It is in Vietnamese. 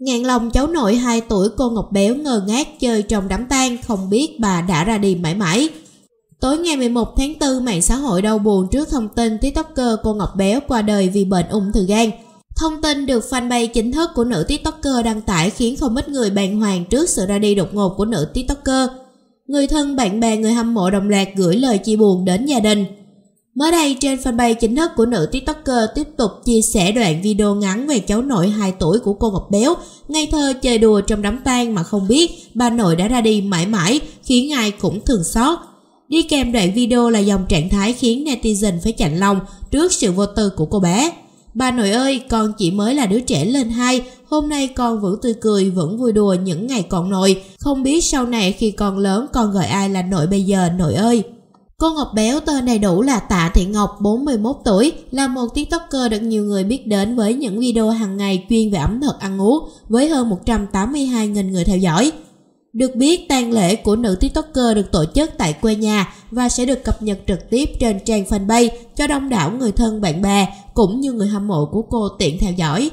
Ngạn lòng cháu nội 2 tuổi cô Ngọc Béo ngơ ngác chơi trong đám tang không biết bà đã ra đi mãi mãi. Tối ngày 11 tháng 4, mạng xã hội đau buồn trước thông tin tiktoker cô Ngọc Béo qua đời vì bệnh ung thư gan. Thông tin được fanpage chính thức của nữ tiktoker đăng tải khiến không ít người bàng hoàng trước sự ra đi đột ngột của nữ tiktoker. Người thân, bạn bè, người hâm mộ đồng loạt gửi lời chia buồn đến gia đình. Mới đây trên fanpage chính thức của nữ tiktoker tiếp tục chia sẻ đoạn video ngắn về cháu nội 2 tuổi của cô Ngọc Béo, ngây thơ chơi đùa trong đám tang mà không biết bà nội đã ra đi mãi mãi, khiến ai cũng thường xót. Đi kèm đoạn video là dòng trạng thái khiến netizen phải chạnh lòng trước sự vô tư của cô bé. Bà nội ơi, con chỉ mới là đứa trẻ lên hai, hôm nay con vẫn tươi cười, vẫn vui đùa những ngày còn nội. Không biết sau này khi con lớn con gọi ai là nội bây giờ, nội ơi. Cô Ngọc Béo tên đầy đủ là Tạ Thị Ngọc, 41 tuổi, là một tiktoker được nhiều người biết đến với những video hàng ngày chuyên về ẩm thực ăn uống với hơn 182.000 người theo dõi. Được biết, tang lễ của nữ tiktoker được tổ chức tại quê nhà và sẽ được cập nhật trực tiếp trên trang fanpage cho đông đảo người thân bạn bè cũng như người hâm mộ của cô tiện theo dõi.